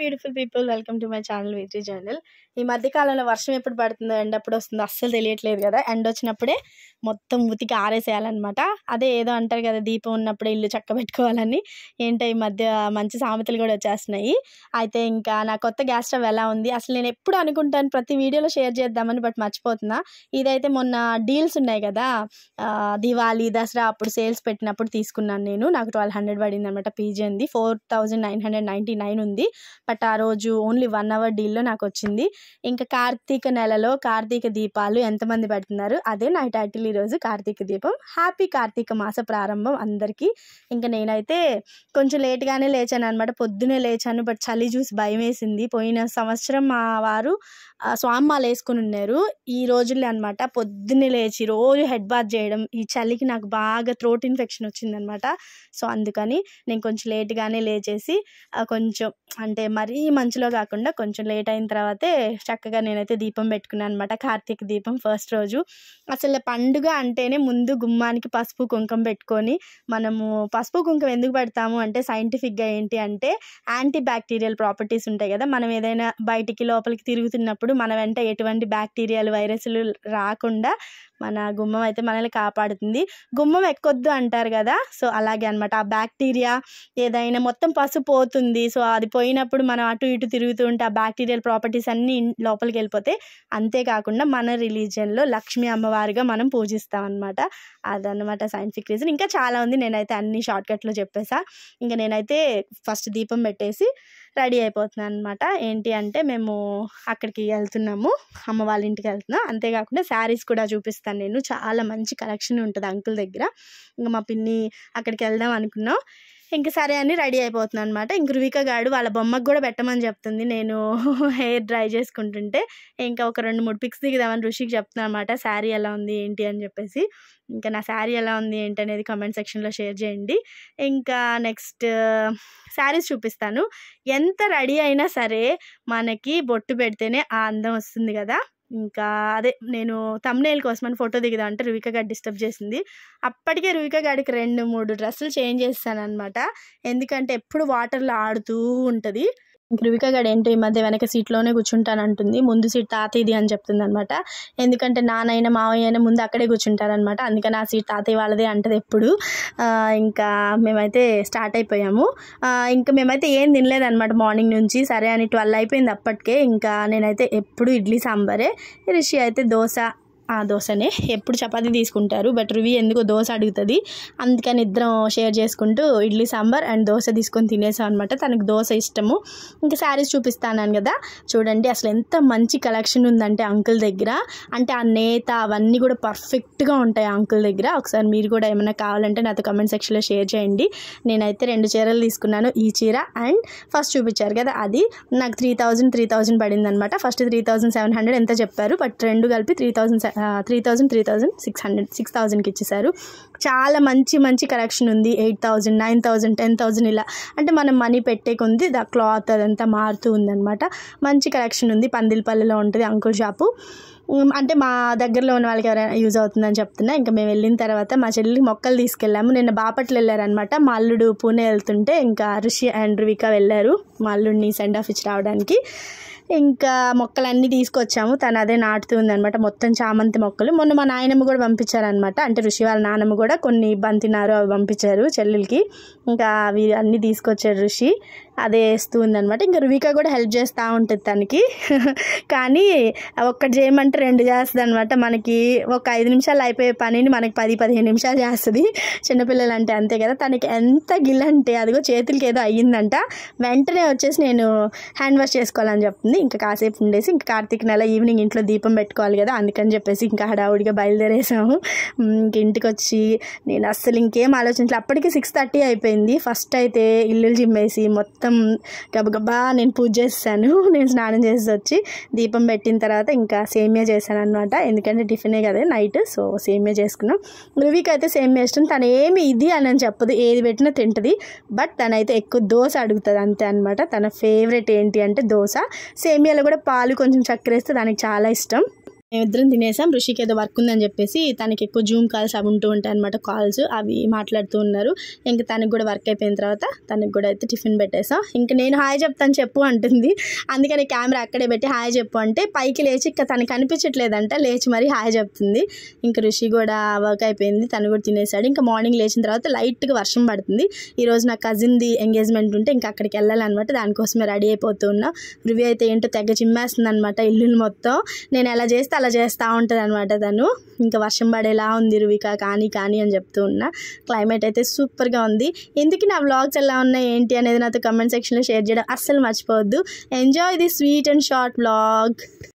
beautiful people welcome to my channel వీటి journal ఈ మధ్యకాలంలో వర్షం ఎప్పుడు పడుతుందో ఎండ ఎప్పుడు వస్తుందో అస్సలు తెలియట్లేదు కదా ఎండ వచ్చినప్పుడే మొత్తం ఉతికి ఆరేసేయాలన్నమాట అదే ఏదో అంటారు కదా దీపం ఉన్నప్పుడే ఇల్లు చక్కబెట్టుకోవాలని ఏంటో ఈ మధ్య మంచి సామెతలు కూడా వచ్చేస్తున్నాయి అయితే ఇంకా నా కొత్త గ్యాస్ స్టవ్ ఎలా ఉంది అసలు నేను ఎప్పుడు అనుకుంటాను ప్రతి వీడియోలో షేర్ చేద్దామని బట్ మర్చిపోతున్నా ఇదైతే మొన్న డీల్స్ ఉన్నాయి కదా దివాళీ దసరా అప్పుడు సేల్స్ పెట్టినప్పుడు తీసుకున్నాను నేను నాకు ట్వెల్వ్ హండ్రెడ్ పడింది అనమాట పీజీ ఉంది four thousand nine hundred nine ఉంది బట్ ఆ రోజు ఓన్లీ వన్ అవర్ డీల్లో నాకు వచ్చింది ఇంకా కార్తీక నెలలో కార్తీక దీపాలు ఎంతమంది పెడుతున్నారు అదే నా టైటిల్ ఈరోజు కార్తీక దీపం హ్యాపీ కార్తీక మాస ప్రారంభం అందరికీ ఇంకా నేనైతే కొంచెం లేట్గానే లేచాను అనమాట పొద్దునే లేచాను బట్ చలి చూసి భయం వేసింది పోయిన సంవత్సరం మా వారు స్వామ్మాలు వేసుకుని ఉన్నారు ఈ రోజుల్లో అనమాట పొద్దున్నే లేచి రోజు హెడ్ బాత్ చేయడం ఈ చలికి నాకు బాగా త్రోట్ ఇన్ఫెక్షన్ వచ్చిందనమాట సో అందుకని నేను కొంచెం లేట్గానే లేచేసి కొంచెం అంటే అంటే మరీ మంచులో కాకుండా కొంచెం లేట్ అయిన తర్వాతే చక్కగా నేనైతే దీపం పెట్టుకున్నాను అనమాట కార్తీక దీపం ఫస్ట్ రోజు అసలు పండుగ అంటేనే ముందు గుమ్మానికి పసుపు కుంకం పెట్టుకొని మనము పసుపు కుంకం ఎందుకు పెడతాము అంటే సైంటిఫిక్గా ఏంటి అంటే యాంటీ బ్యాక్టీరియల్ ప్రాపర్టీస్ ఉంటాయి కదా మనం ఏదైనా బయటికి లోపలికి తిరుగుతున్నప్పుడు మన వెంట ఎటువంటి బ్యాక్టీరియాలు వైరస్లు రాకుండా మన గుమ్మం అయితే మనల్ని కాపాడుతుంది గుమ్మం ఎక్కొద్దు అంటారు కదా సో అలాగే అనమాట ఆ బ్యాక్టీరియా ఏదైనా మొత్తం పసుపు పోతుంది సో అది పోయినప్పుడు మనం అటు ఇటు తిరుగుతూ ఉంటే ఆ బ్యాక్టీరియల్ ప్రాపర్టీస్ అన్నీ లోపలికి వెళ్ళిపోతే అంతేకాకుండా మన రిలీజియన్లో లక్ష్మీ అమ్మవారిగా మనం పూజిస్తాం అనమాట అదనమాట సైంటిఫిక్ రీజన్ ఇంకా చాలా ఉంది నేనైతే అన్ని షార్ట్కట్లో చెప్పేసా ఇంకా నేనైతే ఫస్ట్ దీపం పెట్టేసి రెడీ అయిపోతున్నాను అనమాట ఏంటి అంటే మేము అక్కడికి వెళ్తున్నాము అమ్మ వాళ్ళ ఇంటికి వెళ్తున్నాం అంతేకాకుండా శారీస్ కూడా చూపిస్తాను నేను చాలా మంచి కలెక్షన్ ఉంటుంది అంకుల్ దగ్గర ఇంకా మా పిన్ని అక్కడికి వెళ్దాం అనుకున్నాం ఇంక సరే అని రెడీ అయిపోతున్నాను అనమాట ఇంక రువిక గాడు వాళ్ళ బొమ్మకు కూడా పెట్టమని చెప్తుంది నేను హెయిర్ డ్రై చేసుకుంటుంటే ఇంకా ఒక రెండు మూడు పిక్స్ దిగుదామని ఋషికి చెప్తున్నాను అనమాట శారీ ఎలా ఉంది ఏంటి అని చెప్పేసి ఇంకా నా శారీ ఎలా ఉంది ఏంటి అనేది కమెంట్ సెక్షన్లో షేర్ చేయండి ఇంకా నెక్స్ట్ శారీస్ చూపిస్తాను ఎంత రెడీ అయినా సరే మనకి బొట్టు పెడితేనే ఆ అందం వస్తుంది కదా ఇంకా అదే నేను తమ్నేల్ కోసం అని ఫోటో దిగుదాం అంటే రువిక గారు డిస్టర్బ్ చేసింది అప్పటికే రువిక గారికి రెండు మూడు డ్రెస్సులు చేంజ్ అనమాట ఎందుకంటే ఎప్పుడు వాటర్లో ఆడుతూ ఉంటుంది ధ్రువిక గడ ఏంటో ఈ మధ్య వెనక సీట్లోనే కూర్చుంటానంటుంది ముందు సీట్ తాతయ్యది అని చెప్తుంది అనమాట ఎందుకంటే నానైనా మావయ్య అయినా ముందు అక్కడే కూర్చుంటారనమాట అందుకని ఆ సీట్ తాతయ్య వాళ్ళదే అంటది ఎప్పుడు ఇంకా మేమైతే స్టార్ట్ అయిపోయాము ఇంకా మేమైతే ఏం తినలేదనమాట మార్నింగ్ నుంచి సరే అని ట్వెల్వ్ అయిపోయింది అప్పటికే ఇంకా నేనైతే ఎప్పుడు ఇడ్లీ సాంబారే రిషి అయితే దోశ ఆ దోశనే ఎప్పుడు చపాతి తీసుకుంటారు బట్ రువి ఎందుకో దోశ అడుగుతుంది అందుకని ఇద్దరం షేర్ చేసుకుంటూ ఇడ్లీ సాంబార్ అండ్ దోశ తీసుకొని తినేసాం అనమాట తనకు దోశ ఇష్టము ఇంకా శారీస్ చూపిస్తాను కదా చూడండి అసలు ఎంత మంచి కలెక్షన్ ఉందంటే అంకుల్ దగ్గర అంటే ఆ నేత అవన్నీ కూడా పర్ఫెక్ట్గా ఉంటాయి అంకుల్ దగ్గర ఒకసారి మీరు కూడా ఏమైనా కావాలంటే నాతో కమెంట్ సెక్షన్లో షేర్ చేయండి నేనైతే రెండు చీరలు తీసుకున్నాను ఈ చీర అండ్ ఫస్ట్ చూపించారు కదా అది నాకు త్రీ థౌజండ్ త్రీ థౌజండ్ పడింది అనమాట first three thousand seven hundred ఎంత చెప్పారు బట్ రెండు కలిపి three three thousand three thousand six hundred six థౌజండ్కి ఇచ్చేసారు చాలా మంచి మంచి కలెక్షన్ ఉంది eight thousand nine thousand ten thousand ఇలా అంటే మనం మనీ పెట్టే కొంది దా క్లాత్ అదంతా మారుతూ ఉందనమాట మంచి కలెక్షన్ ఉంది పందిలపల్లిలో ఉంటుంది అంకుల్ షాపు అంటే మా దగ్గరలో ఉన్న వాళ్ళకి ఎవరైనా యూజ్ అవుతుందని చెప్తున్నా ఇంకా మేము వెళ్ళిన తర్వాత మా చెల్లి మొక్కలు తీసుకెళ్ళాము నిన్న బాపట్ల వెళ్ళారనమాట మా అల్లుడు పూణే వెళ్తుంటే ఇంకా రిషి అండ్ వెళ్ళారు మా అల్లుడిని సెండ్ ఆఫ్ ఇచ్చి రావడానికి ఇంకా మొక్కలన్నీ తీసుకొచ్చాము తను అదే నాటుతుంది అనమాట మొత్తం చామంతి మొక్కలు మొన్న మా నాయనమ్మ కూడా పంపించారనమాట అంటే ఋషి వాళ్ళ నాన్నమ్మ కూడా కొన్ని బంతినారు అవి పంపించారు చెల్లెలకి ఇంకా అవి అన్నీ తీసుకొచ్చాడు ఋషి అదే వేస్తూ అనమాట ఇంకా రువిక కూడా హెల్ప్ చేస్తూ ఉంటుంది తనకి కానీ ఒక్కటి చేయమంటే రెండు చేస్తుంది అనమాట మనకి ఒక ఐదు నిమిషాలు అయిపోయే పనిని మనకి పది పదిహేను నిమిషాలు చేస్తుంది చిన్నపిల్లలు అంటే అంతే కదా తనకి ఎంత గిల్లంటే అదిగో చేతులకి ఏదో అయ్యిందంట వెంటనే వచ్చేసి నేను హ్యాండ్ వాష్ చేసుకోవాలని చెప్తుంది ఇంకా కాసేపు ఉండేసి ఇంకా కార్తీక నెల ఈవినింగ్ ఇంట్లో దీపం పెట్టుకోవాలి కదా అందుకని చెప్పేసి ఇంకా హడావుడిగా బయలుదేరేసాము ఇంక ఇంటికి వచ్చి నేను అస్సలు ఇంకేం ఆలోచించలేదు అప్పటికి సిక్స్ థర్టీ అయిపోయింది అయిపోయింది ఫస్ట్ అయితే ఇల్లు చిమ్మేసి మొత్తం గబగబా నేను పూజ చేస్తాను నేను స్నానం చేసి వచ్చి దీపం పెట్టిన తర్వాత ఇంకా సేమియా చేశాను అనమాట ఎందుకంటే టిఫినే కదా నైట్ సో సేమియా చేసుకున్నాం రువికి అయితే సేమియా ఇష్టం తను ఏమి ఇది అని చెప్పదు ఏది పెట్టినా తింటుంది బట్ తనైతే ఎక్కువ దోశ అడుగుతుంది అంతే అనమాట తన ఫేవరెట్ ఏంటి అంటే దోశ సేమియాలో కూడా పాలు కొంచెం చక్కెర వేస్తే దానికి చాలా ఇష్టం మేమిద్దరం తినేసాం ఋషికి ఏదో వర్క్ ఉందని చెప్పేసి తనకి ఎక్కువ జూమ్ కాల్స్ అవి ఉంటూ ఉంటాయి అనమాట కాల్స్ అవి మాట్లాడుతూ ఉన్నారు ఇంకా తనకు కూడా వర్క్ అయిపోయిన తర్వాత తనకు కూడా అయితే టిఫిన్ పెట్టేసాం ఇంకా నేను హాయ్ చెప్తాను చెప్పు అంటుంది అందుకని కెమెరా అక్కడే పెట్టి హాయ్ చెప్పు అంటే పైకి లేచి ఇంకా తనకు అనిపించట్లేదంట లేచి మరీ హాయ్ చెప్తుంది ఇంకా ఋషి కూడా వర్క్ అయిపోయింది తను కూడా తినేసాడు ఇంకా మార్నింగ్ లేచిన తర్వాత లైట్గా వర్షం పడుతుంది ఈరోజు నా కజిన్ది ఎంగేజ్మెంట్ ఉంటే ఇంకా అక్కడికి వెళ్ళాలన్నమాట దానికోసమే రెడీ అయిపోతూ ఉన్నాం రివ్యూ అయితే ఏంటో తెగ చిమ్మేస్తుంది అనమాట ఇల్లు మొత్తం నేను ఎలా చేస్తే అయితే అలా చేస్తూ ఉంటుంది అనమాట తను ఇంకా వర్షం పడేలా ఉంది రువిక కానీ కానీ అని చెప్తూ ఉన్నా క్లైమేట్ అయితే సూపర్గా ఉంది ఎందుకు నా వ్లాగ్స్ ఎలా ఉన్నాయి ఏంటి అనేది నాతో కమెంట్ సెక్షన్లో షేర్ చేయడం అస్సలు మర్చిపోవద్దు enjoy the sweet and short vlog